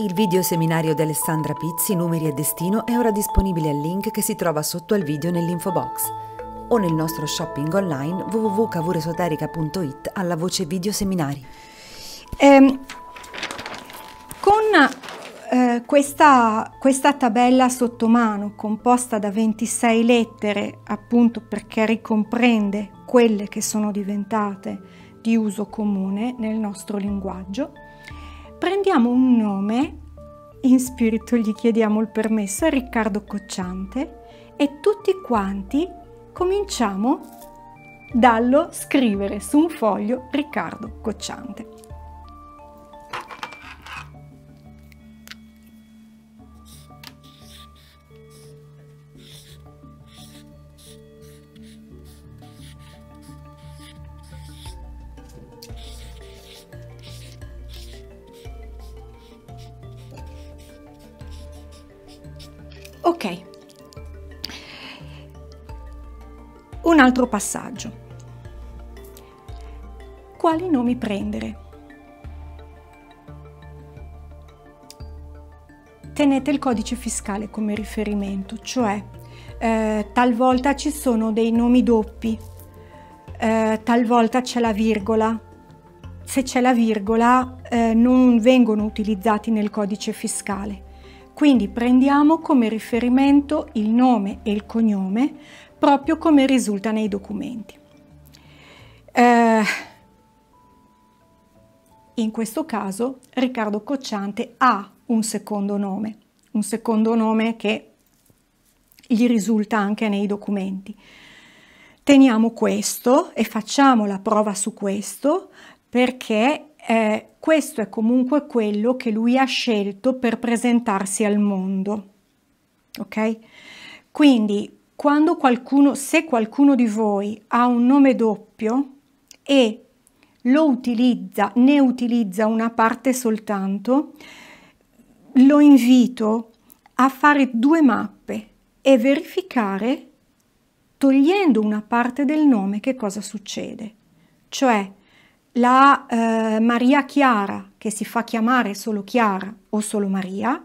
Il video seminario di Alessandra Pizzi, Numeri e Destino, è ora disponibile al link che si trova sotto al video nell'info box o nel nostro shopping online www.cavuresoterica.it alla voce video seminari. Eh, con eh, questa, questa, tabella sotto mano, composta da 26 lettere, appunto perché ricomprende quelle che sono diventate di uso comune nel nostro linguaggio, prendiamo un nome, in spirito gli chiediamo il permesso a Riccardo Cocciante e tutti quanti cominciamo dallo scrivere su un foglio Riccardo Cocciante. Ok, un altro passaggio. Quali nomi prendere? Tenete il codice fiscale come riferimento, cioè eh, talvolta ci sono dei nomi doppi, eh, talvolta c'è la virgola. Se c'è la virgola eh, non vengono utilizzati nel codice fiscale quindi prendiamo come riferimento il nome e il cognome proprio come risulta nei documenti. Eh, in questo caso Riccardo Cocciante ha un secondo nome, un secondo nome che gli risulta anche nei documenti. Teniamo questo e facciamo la prova su questo perché eh, questo è comunque quello che lui ha scelto per presentarsi al mondo. Ok? Quindi, quando qualcuno, se qualcuno di voi ha un nome doppio e lo utilizza, ne utilizza una parte soltanto, lo invito a fare due mappe e verificare togliendo una parte del nome che cosa succede. Cioè, la eh, Maria Chiara, che si fa chiamare solo Chiara o solo Maria,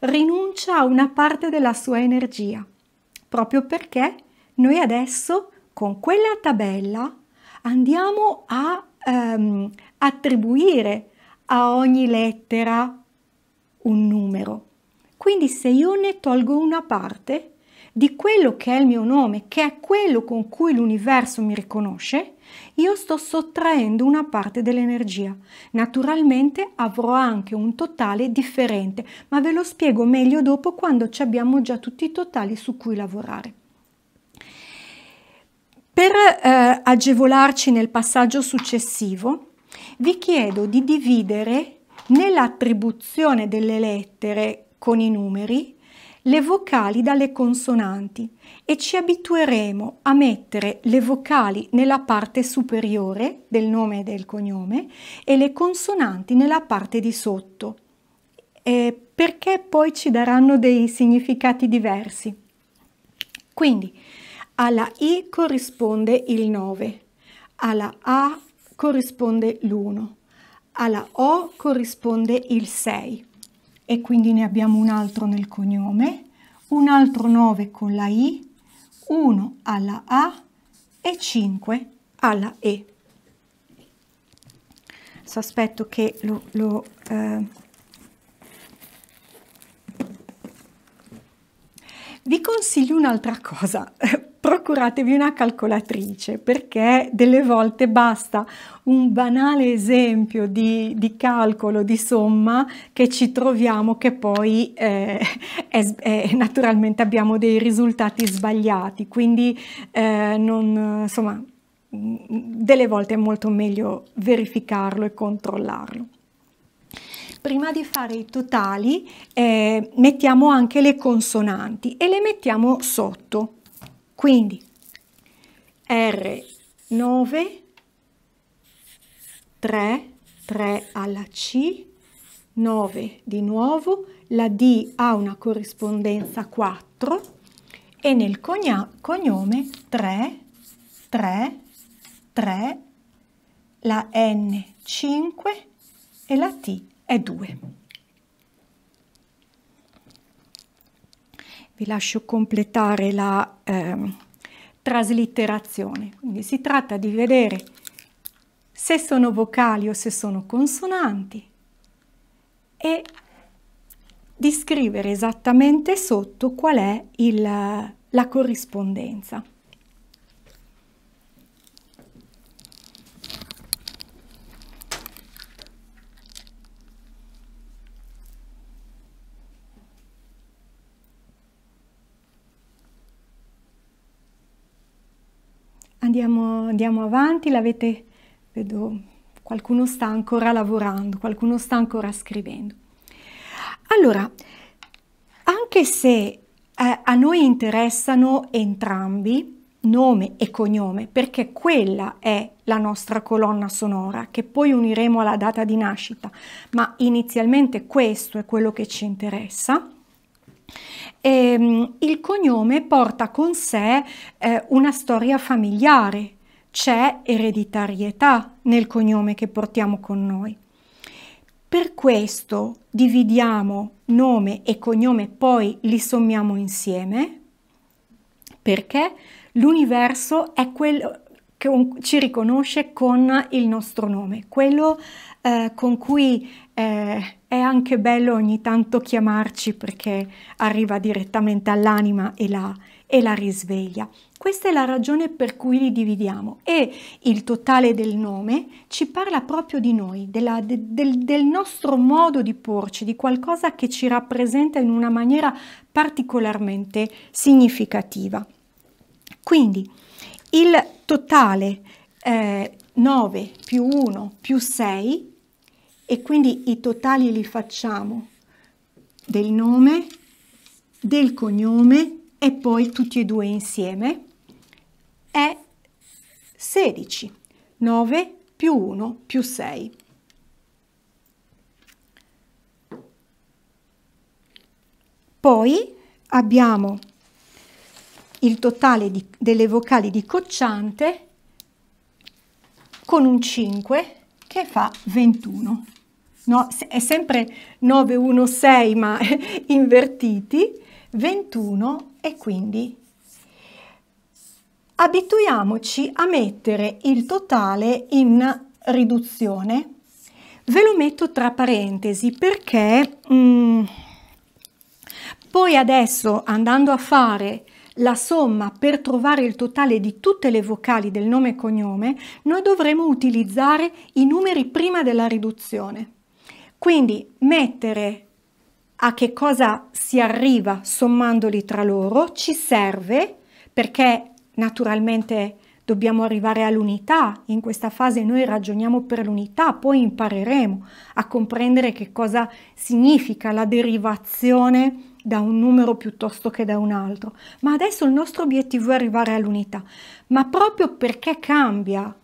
rinuncia a una parte della sua energia, proprio perché noi adesso con quella tabella andiamo a ehm, attribuire a ogni lettera un numero. Quindi se io ne tolgo una parte di quello che è il mio nome, che è quello con cui l'universo mi riconosce, io sto sottraendo una parte dell'energia. Naturalmente avrò anche un totale differente, ma ve lo spiego meglio dopo quando ci abbiamo già tutti i totali su cui lavorare. Per eh, agevolarci nel passaggio successivo, vi chiedo di dividere nell'attribuzione delle lettere con i numeri le vocali dalle consonanti e ci abitueremo a mettere le vocali nella parte superiore del nome e del cognome e le consonanti nella parte di sotto, eh, perché poi ci daranno dei significati diversi. Quindi alla I corrisponde il 9, alla A corrisponde l'1, alla O corrisponde il 6 e quindi ne abbiamo un altro nel cognome, un altro 9 con la I, 1 alla A e 5 alla E. Aspetto che lo, lo eh. vi consiglio un'altra cosa procuratevi una calcolatrice perché delle volte basta un banale esempio di, di calcolo, di somma che ci troviamo che poi eh, è, è, naturalmente abbiamo dei risultati sbagliati, quindi eh, non, insomma delle volte è molto meglio verificarlo e controllarlo prima di fare i totali eh, mettiamo anche le consonanti e le mettiamo sotto quindi R9, 3, 3 alla C, 9 di nuovo, la D ha una corrispondenza 4 e nel cognome 3, 3, 3, la N 5 e la T è 2. vi lascio completare la eh, traslitterazione. Quindi si tratta di vedere se sono vocali o se sono consonanti e di scrivere esattamente sotto qual è il, la corrispondenza. andiamo, andiamo avanti, l'avete, vedo, qualcuno sta ancora lavorando, qualcuno sta ancora scrivendo. Allora, anche se eh, a noi interessano entrambi nome e cognome, perché quella è la nostra colonna sonora che poi uniremo alla data di nascita, ma inizialmente questo è quello che ci interessa, ehm, il cognome porta con sé eh, una storia familiare, c'è ereditarietà nel cognome che portiamo con noi. Per questo dividiamo nome e cognome, poi li sommiamo insieme, perché l'universo è quello che ci riconosce con il nostro nome, quello eh, con cui eh, è anche bello ogni tanto chiamarci perché arriva direttamente all'anima e la, e la risveglia. Questa è la ragione per cui li dividiamo e il totale del nome ci parla proprio di noi, della, de, del, del nostro modo di porci, di qualcosa che ci rappresenta in una maniera particolarmente significativa. Quindi il totale eh, 9 più 1 più 6 e quindi i totali li facciamo del nome, del cognome e poi tutti e due insieme è 16, 9 più 1 più 6. Poi abbiamo il totale di, delle vocali di cocciante con un 5 che fa 21 no, è sempre 916 ma invertiti, 21 e quindi abituiamoci a mettere il totale in riduzione. Ve lo metto tra parentesi perché mh, mm, poi adesso andando a fare la somma per trovare il totale di tutte le vocali del nome e cognome, noi dovremo utilizzare i numeri prima della riduzione. Quindi mettere a che cosa si arriva sommandoli tra loro ci serve perché naturalmente dobbiamo arrivare all'unità, in questa fase noi ragioniamo per l'unità, poi impareremo a comprendere che cosa significa la derivazione da un numero piuttosto che da un altro. Ma adesso il nostro obiettivo è arrivare all'unità, ma proprio perché cambia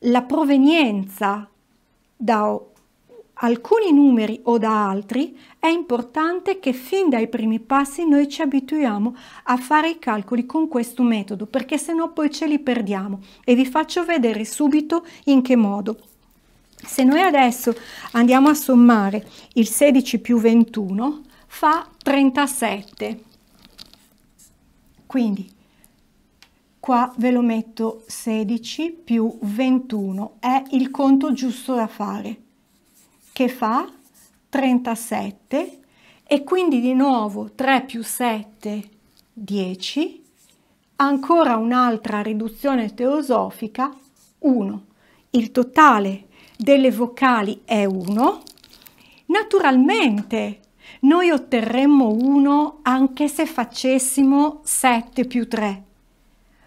la provenienza da alcuni numeri o da altri, è importante che fin dai primi passi noi ci abituiamo a fare i calcoli con questo metodo, perché sennò poi ce li perdiamo e vi faccio vedere subito in che modo. Se noi adesso andiamo a sommare il 16 più 21 fa 37, quindi qua ve lo metto 16 più 21, è il conto giusto da fare che fa 37 e quindi di nuovo 3 più 7 10 ancora un'altra riduzione teosofica 1 il totale delle vocali è 1 naturalmente noi otterremmo 1 anche se facessimo 7 più 3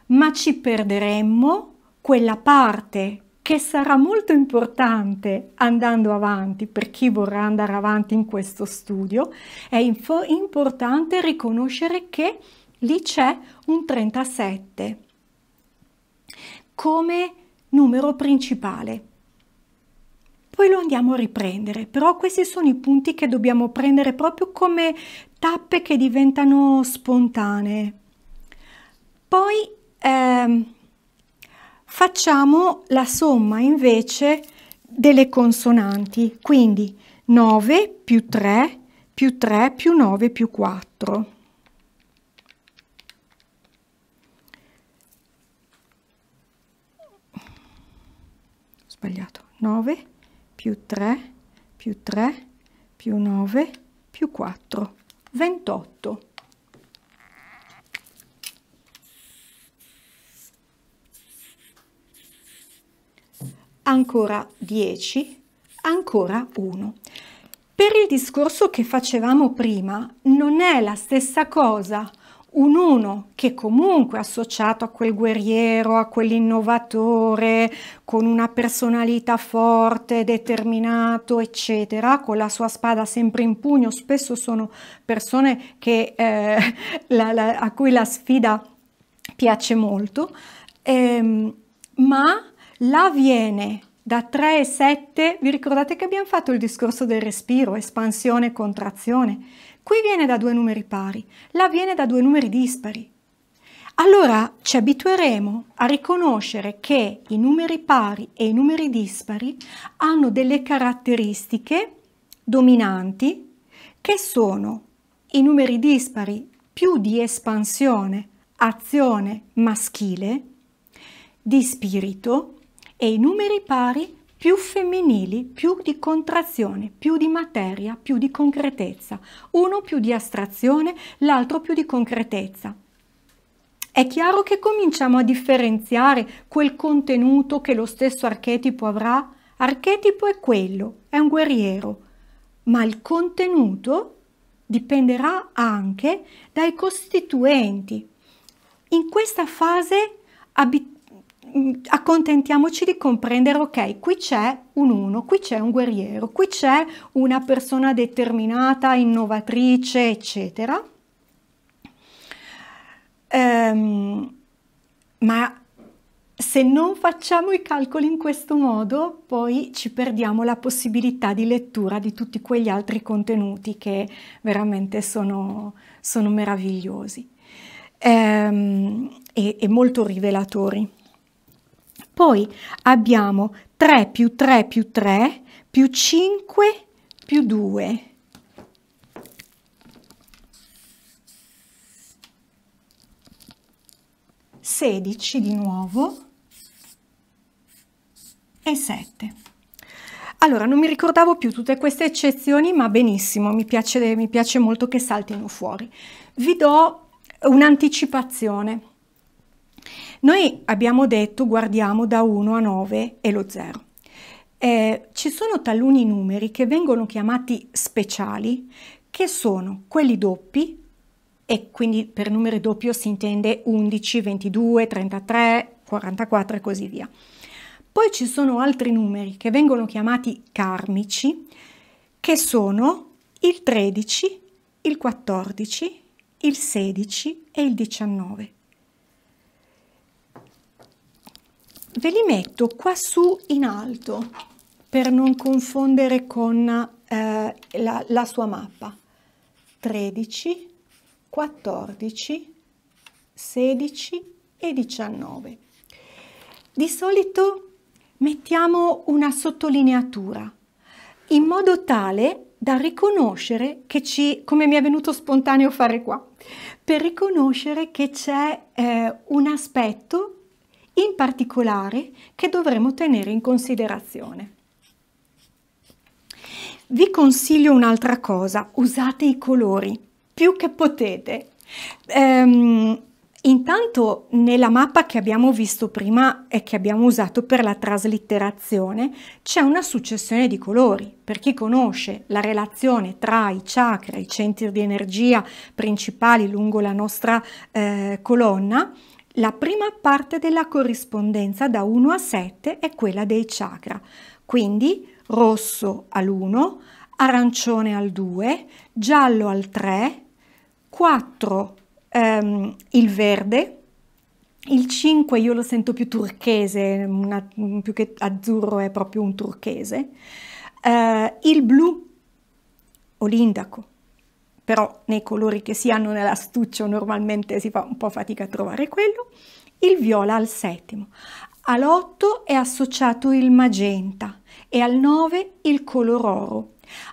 ma ci perderemmo quella parte che sarà molto importante andando avanti per chi vorrà andare avanti in questo studio, è importante riconoscere che lì c'è un 37 come numero principale. Poi lo andiamo a riprendere, però questi sono i punti che dobbiamo prendere proprio come tappe che diventano spontanee. Poi ehm, Facciamo la somma invece delle consonanti, quindi 9 più 3 più 3 più 9 più 4. Ho sbagliato, 9 più 3 più 3 più 9 più 4, 28. ancora 10, ancora 1. Per il discorso che facevamo prima, non è la stessa cosa un 1 che comunque è associato a quel guerriero, a quell'innovatore, con una personalità forte, determinato, eccetera, con la sua spada sempre in pugno, spesso sono persone che, eh, la, la, a cui la sfida piace molto, ehm, ma la viene da 3 e 7, vi ricordate che abbiamo fatto il discorso del respiro, espansione e contrazione? Qui viene da due numeri pari, la viene da due numeri dispari. Allora ci abitueremo a riconoscere che i numeri pari e i numeri dispari hanno delle caratteristiche dominanti che sono i numeri dispari più di espansione, azione maschile, di spirito, e i numeri pari più femminili, più di contrazione, più di materia, più di concretezza. Uno più di astrazione, l'altro più di concretezza. È chiaro che cominciamo a differenziare quel contenuto che lo stesso archetipo avrà? Archetipo è quello, è un guerriero, ma il contenuto dipenderà anche dai costituenti. In questa fase abitiamo Mm, accontentiamoci di comprendere, ok, qui c'è un uno, qui c'è un guerriero, qui c'è una persona determinata, innovatrice, eccetera. Um, ma se non facciamo i calcoli in questo modo, poi ci perdiamo la possibilità di lettura di tutti quegli altri contenuti che veramente sono, sono meravigliosi um, e, e molto rivelatori. Poi abbiamo 3 più 3 più 3 più 5 più 2. Sedici di nuovo e 7. Allora, non mi ricordavo più tutte queste eccezioni, ma benissimo, mi piace, mi piace molto che saltino fuori. Vi do un'anticipazione. Noi abbiamo detto guardiamo da 1 a 9 e lo 0. Eh, ci sono taluni numeri che vengono chiamati speciali, che sono quelli doppi, e quindi per numero doppio si intende 11, 22, 33, 44 e così via. Poi ci sono altri numeri che vengono chiamati karmici, che sono il 13, il 14, il 16 e il 19. ve li metto qua su in alto per non confondere con eh, la, la sua mappa 13 14 16 e 19 di solito mettiamo una sottolineatura in modo tale da riconoscere che ci, come mi è venuto spontaneo fare qua, per riconoscere che c'è eh, un aspetto in particolare che dovremo tenere in considerazione. Vi consiglio un'altra cosa, usate i colori più che potete. Ehm, intanto nella mappa che abbiamo visto prima e che abbiamo usato per la traslitterazione c'è una successione di colori. Per chi conosce la relazione tra i chakra, i centri di energia principali lungo la nostra eh, colonna, la prima parte della corrispondenza da 1 a 7 è quella dei chakra, quindi rosso all'1, arancione al 2, giallo al 3, 4 ehm, il verde, il 5 io lo sento più turchese, una, più che azzurro è proprio un turchese, eh, il blu o l'indaco, però nei colori che si hanno nell'astuccio normalmente si fa un po' fatica a trovare quello, il viola al settimo, all'otto è associato il magenta e al nove il color oro.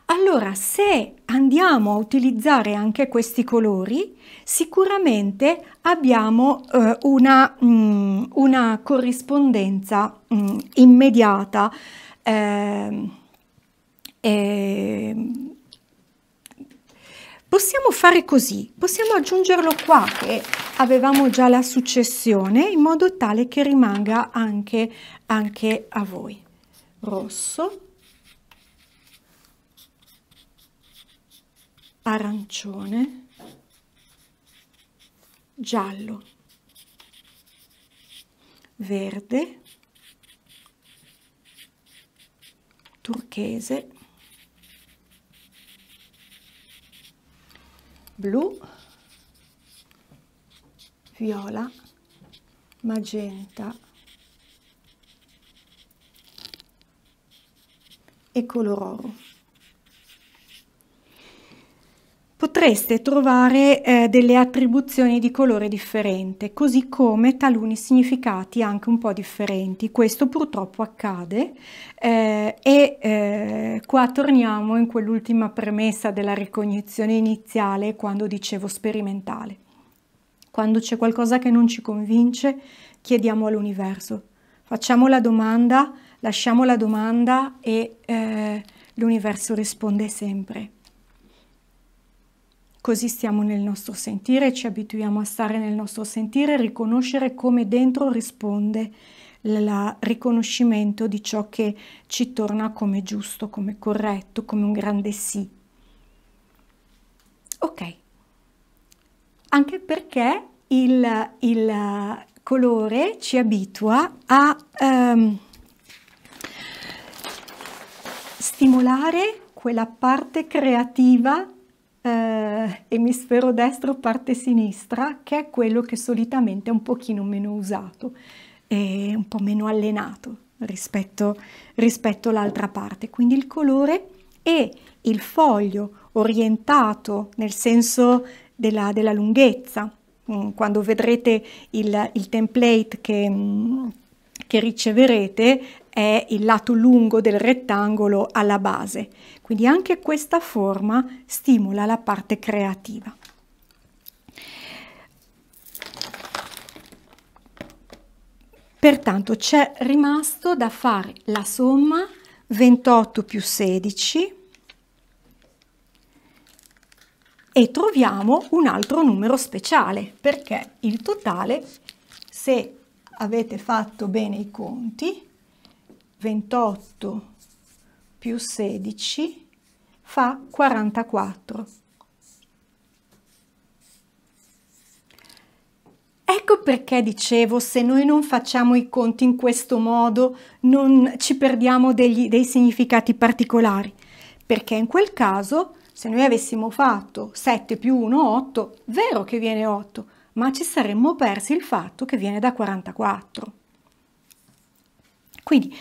Allora, se andiamo a utilizzare anche questi colori, sicuramente abbiamo eh, una, mh, mm, una, corrispondenza mh, mm, immediata eh, eh, Possiamo fare così, possiamo aggiungerlo qua che avevamo già la successione in modo tale che rimanga anche, anche a voi. Rosso, arancione, giallo, verde, turchese, blu, viola, magenta e color oro. potreste trovare eh, delle attribuzioni di colore differente, così come taluni significati anche un po' differenti. Questo purtroppo accade eh, e eh, qua torniamo in quell'ultima premessa della ricognizione iniziale quando dicevo sperimentale. Quando c'è qualcosa che non ci convince, chiediamo all'universo. Facciamo la domanda, lasciamo la domanda e eh, l'universo risponde sempre. Così stiamo nel nostro sentire, ci abituiamo a stare nel nostro sentire, riconoscere come dentro risponde il riconoscimento di ciò che ci torna come giusto, come corretto, come un grande sì. Ok, anche perché il, il colore ci abitua a um, stimolare quella parte creativa eh, emisfero destro, parte sinistra, che è quello che solitamente è un pochino meno usato e un po' meno allenato rispetto, rispetto all'altra parte. Quindi il colore e il foglio orientato nel senso della, della lunghezza. Mm, quando vedrete il, il template che, mm, che riceverete è il lato lungo del rettangolo alla base. Quindi anche questa forma stimola la parte creativa. Pertanto c'è rimasto da fare la somma 28 più 16 e troviamo un altro numero speciale perché il totale, se avete fatto bene i conti, 28 più più 16 fa 44. Ecco perché dicevo, se noi non facciamo i conti in questo modo, non ci perdiamo degli, dei significati particolari, perché in quel caso, se noi avessimo fatto 7 più 1, 8, vero che viene 8, ma ci saremmo persi il fatto che viene da 44. Quindi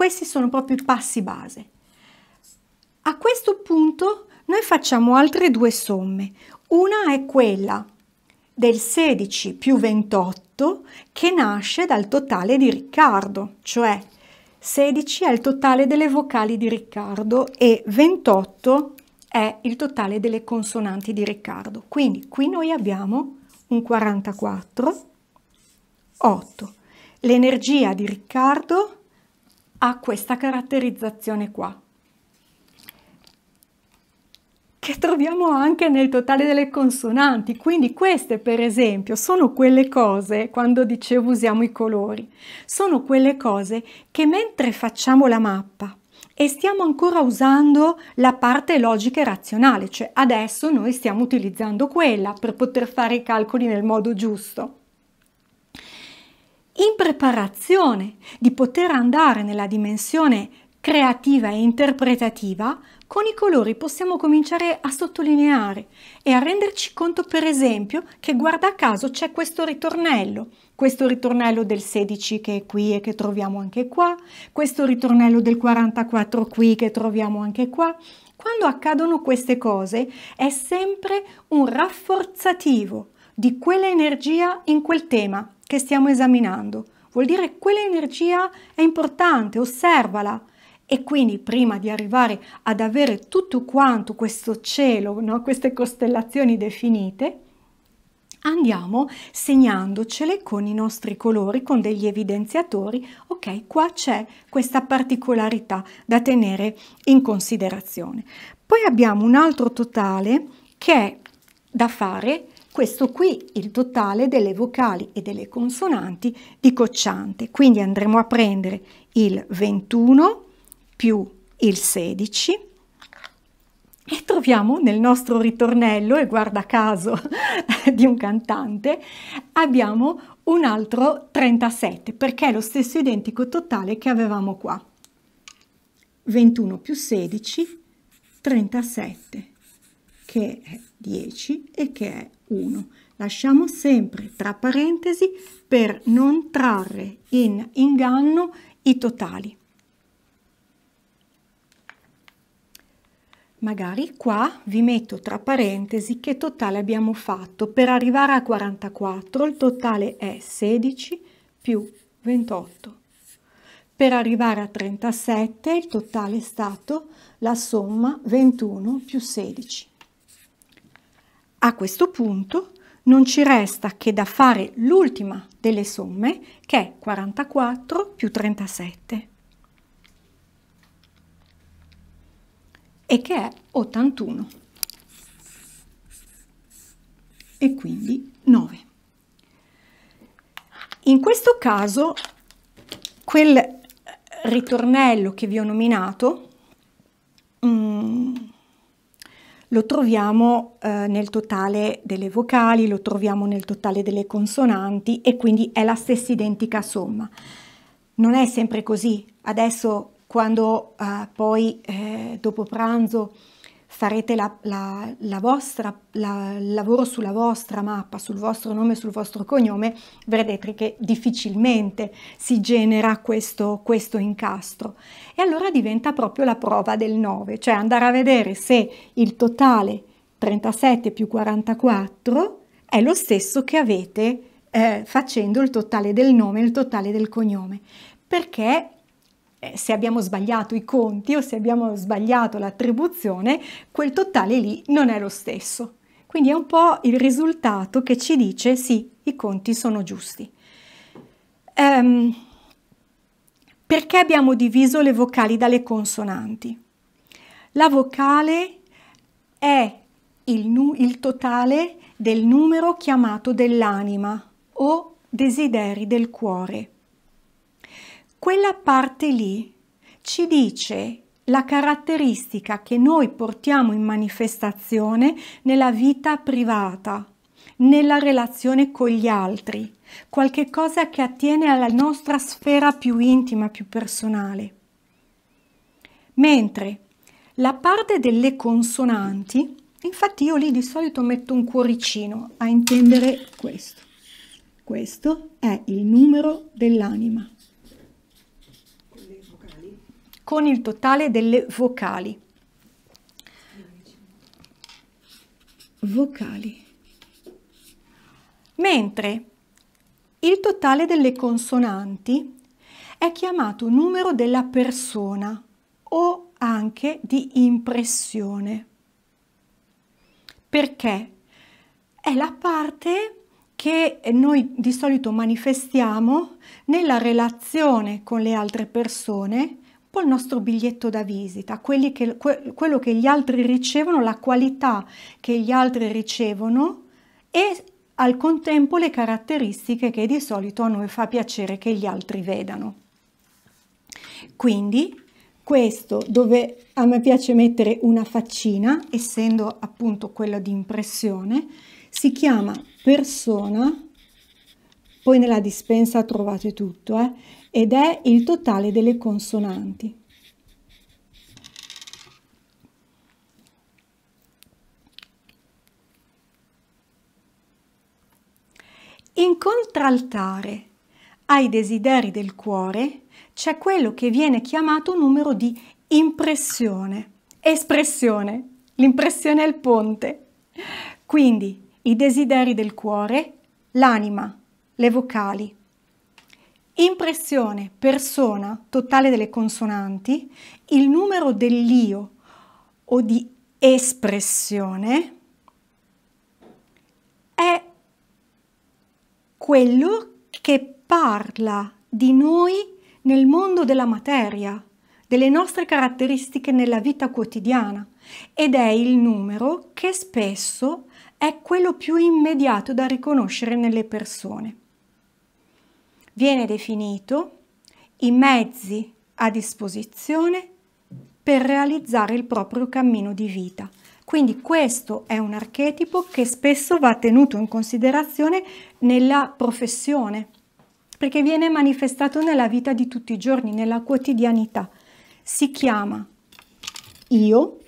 questi sono proprio i passi base. A questo punto noi facciamo altre due somme. Una è quella del 16 più 28 che nasce dal totale di Riccardo, cioè 16 è il totale delle vocali di Riccardo e 28 è il totale delle consonanti di Riccardo. Quindi qui noi abbiamo un 44, 8. L'energia di Riccardo è ha questa caratterizzazione qua che troviamo anche nel totale delle consonanti. Quindi queste, per esempio, sono quelle cose, quando dicevo usiamo i colori, sono quelle cose che mentre facciamo la mappa e stiamo ancora usando la parte logica e razionale, cioè adesso noi stiamo utilizzando quella per poter fare i calcoli nel modo giusto in preparazione di poter andare nella dimensione creativa e interpretativa, con i colori possiamo cominciare a sottolineare e a renderci conto, per esempio, che guarda caso c'è questo ritornello, questo ritornello del 16 che è qui e che troviamo anche qua, questo ritornello del 44 qui che troviamo anche qua. Quando accadono queste cose è sempre un rafforzativo di quell'energia in quel tema che stiamo esaminando. Vuol dire quell'energia è importante, osservala. E quindi prima di arrivare ad avere tutto quanto questo cielo, no? queste costellazioni definite, andiamo segnandocele con i nostri colori, con degli evidenziatori, ok, qua c'è questa particolarità da tenere in considerazione. Poi abbiamo un altro totale che è da fare questo qui il totale delle vocali e delle consonanti di cocciante. Quindi andremo a prendere il 21 più il 16 e troviamo nel nostro ritornello, e guarda caso di un cantante, abbiamo un altro 37 perché è lo stesso identico totale che avevamo qua. 21 più 16, 37 che è 10 e che è 1. Lasciamo sempre tra parentesi per non trarre in inganno i totali. Magari qua vi metto tra parentesi che totale abbiamo fatto. Per arrivare a 44 il totale è 16 più 28. Per arrivare a 37 il totale è stato la somma 21 più 16. A questo punto non ci resta che da fare l'ultima delle somme che è 44 più 37 e che è 81 e quindi 9. In questo caso quel ritornello che vi ho nominato mm, lo troviamo eh, nel totale delle vocali, lo troviamo nel totale delle consonanti e quindi è la stessa identica somma. Non è sempre così. Adesso quando eh, poi eh, dopo pranzo farete la, la, la vostra, il lavoro sulla vostra mappa, sul vostro nome, sul vostro cognome, vedrete che difficilmente si genera questo, questo incastro. E allora diventa proprio la prova del 9, cioè andare a vedere se il totale 37 più 44 è lo stesso che avete eh, facendo il totale del nome e il totale del cognome, perché eh, se abbiamo sbagliato i conti o se abbiamo sbagliato l'attribuzione, quel totale lì non è lo stesso. Quindi è un po' il risultato che ci dice sì, i conti sono giusti. Um, perché abbiamo diviso le vocali dalle consonanti? La vocale è il, il totale del numero chiamato dell'anima o desideri del cuore quella parte lì ci dice la caratteristica che noi portiamo in manifestazione nella vita privata, nella relazione con gli altri, qualche cosa che attiene alla nostra sfera più intima, più personale. Mentre la parte delle consonanti, infatti io lì di solito metto un cuoricino a intendere questo. Questo è il numero dell'anima con il totale delle vocali. Vocali. Mentre il totale delle consonanti è chiamato numero della persona o anche di impressione. Perché? È la parte che noi di solito manifestiamo nella relazione con le altre persone poi il nostro biglietto da visita, che, quello che gli altri ricevono, la qualità che gli altri ricevono e al contempo le caratteristiche che di solito a noi fa piacere che gli altri vedano. Quindi questo dove a me piace mettere una faccina, essendo appunto quella di impressione, si chiama persona, poi nella dispensa trovate tutto, eh? ed è il totale delle consonanti. In contraltare ai desideri del cuore c'è quello che viene chiamato numero di impressione, espressione, l'impressione è il ponte. Quindi i desideri del cuore, l'anima, le vocali, impressione, persona, totale delle consonanti, il numero dell'io o di espressione è quello che parla di noi nel mondo della materia, delle nostre caratteristiche nella vita quotidiana ed è il numero che spesso è quello più immediato da riconoscere nelle persone viene definito i mezzi a disposizione per realizzare il proprio cammino di vita. Quindi questo è un archetipo che spesso va tenuto in considerazione nella professione, perché viene manifestato nella vita di tutti i giorni, nella quotidianità. Si chiama io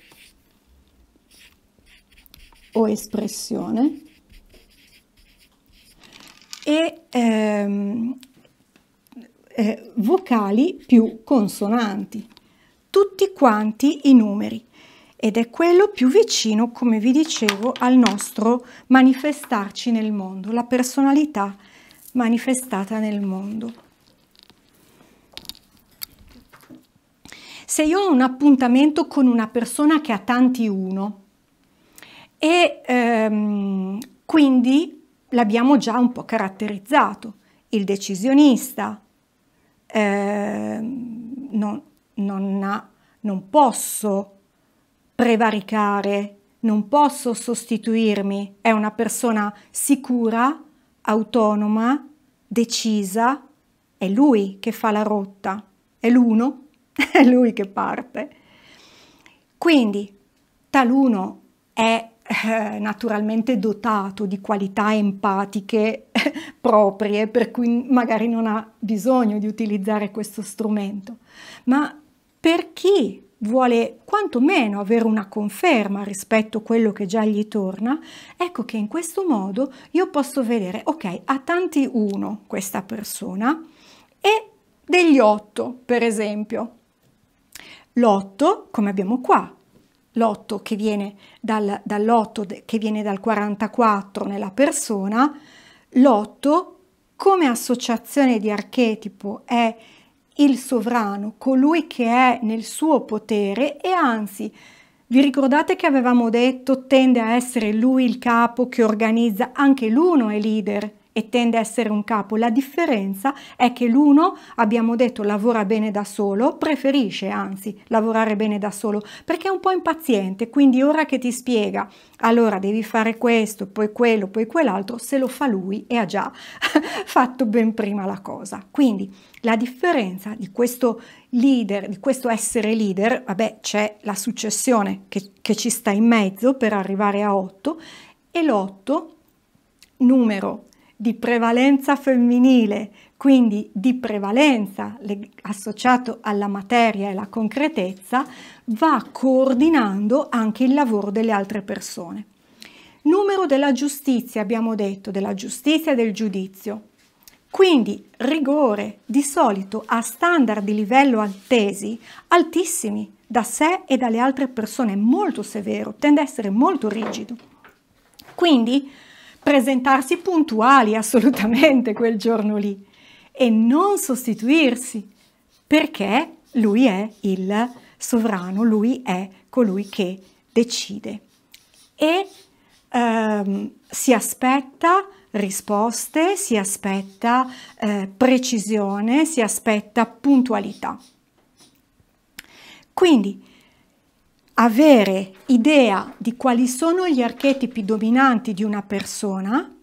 o espressione e ehm, eh, vocali più consonanti, tutti quanti i numeri ed è quello più vicino, come vi dicevo, al nostro manifestarci nel mondo, la personalità manifestata nel mondo. Se io ho un appuntamento con una persona che ha tanti uno e ehm, quindi l'abbiamo già un po' caratterizzato, il decisionista, non, non, non posso prevaricare, non posso sostituirmi, è una persona sicura, autonoma, decisa, è lui che fa la rotta, è l'uno, è lui che parte. Quindi taluno è eh, naturalmente dotato di qualità empatiche proprie, per cui magari non ha bisogno di utilizzare questo strumento, ma per chi vuole quantomeno avere una conferma rispetto a quello che già gli torna, ecco che in questo modo io posso vedere, ok, ha tanti uno questa persona e degli otto, per esempio. L'otto, come abbiamo qua, l'otto che viene dal, dall'8 che viene dal 44 nella persona, l'otto come associazione di archetipo è il sovrano, colui che è nel suo potere e anzi, vi ricordate che avevamo detto tende a essere lui il capo che organizza, anche l'uno è leader, e tende a essere un capo. La differenza è che l'uno, abbiamo detto, lavora bene da solo, preferisce anzi lavorare bene da solo perché è un po' impaziente, quindi ora che ti spiega, allora devi fare questo, poi quello, poi quell'altro, se lo fa lui e ha già fatto ben prima la cosa. Quindi la differenza di questo leader, di questo essere leader, vabbè c'è la successione che, che ci sta in mezzo per arrivare a 8 e l'8 numero di prevalenza femminile, quindi di prevalenza associato alla materia e alla concretezza, va coordinando anche il lavoro delle altre persone. Numero della giustizia, abbiamo detto, della giustizia e del giudizio. Quindi rigore di solito a standard di livello altesi altissimi da sé e dalle altre persone, molto severo, tende a essere molto rigido. Quindi presentarsi puntuali assolutamente quel giorno lì e non sostituirsi perché lui è il sovrano, lui è colui che decide e ehm, si aspetta risposte, si aspetta eh, precisione, si aspetta puntualità. Quindi avere idea di quali sono gli archetipi dominanti di una persona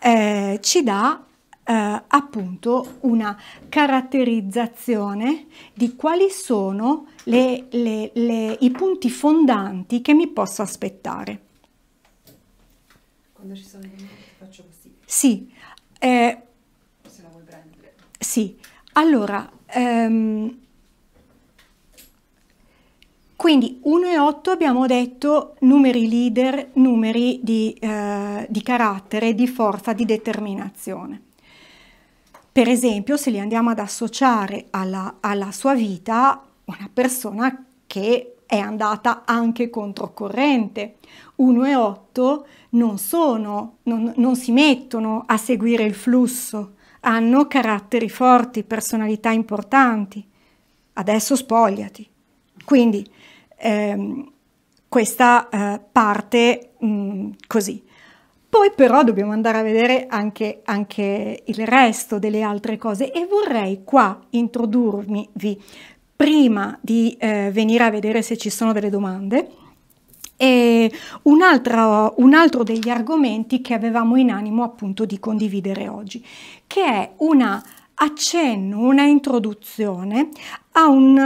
eh, ci dà eh, appunto una caratterizzazione di quali sono le, le, le, i punti fondanti che mi posso aspettare. Quando ci sono dei momenti faccio così. Sì. Eh, Se la vuoi prendere. Sì. Allora, ehm, quindi 1 e 8 abbiamo detto numeri leader, numeri di, eh, di carattere, di forza, di determinazione. Per esempio, se li andiamo ad associare alla, alla sua vita, una persona che è andata anche controcorrente. 1 e 8 non, sono, non, non si mettono a seguire il flusso, hanno caratteri forti, personalità importanti. Adesso spogliati. Quindi ehm, questa eh, parte mh, mm, così. Poi però dobbiamo andare a vedere anche, anche il resto delle altre cose e vorrei qua introdurmi prima di eh, venire a vedere se ci sono delle domande. E un altro, un altro, degli argomenti che avevamo in animo appunto di condividere oggi, che è una accenno, una introduzione a un,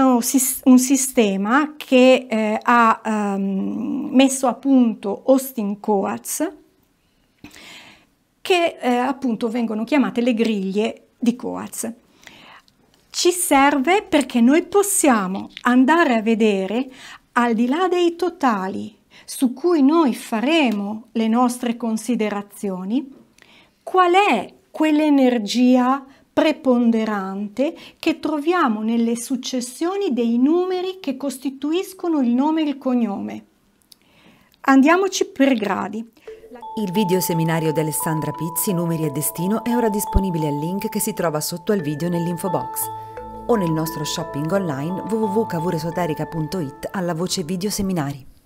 un sistema che eh, ha ehm, messo a punto Austin Coats che eh, appunto vengono chiamate le griglie di Coats. Ci serve perché noi possiamo andare a vedere al di là dei totali su cui noi faremo le nostre considerazioni, qual è quell'energia preponderante che troviamo nelle successioni dei numeri che costituiscono il nome e il cognome. Andiamoci per gradi. Il video seminario di Alessandra Pizzi, Numeri e Destino, è ora disponibile al link che si trova sotto al video nell'info box o nel nostro shopping online www.cavuresoterica.it alla voce video seminari.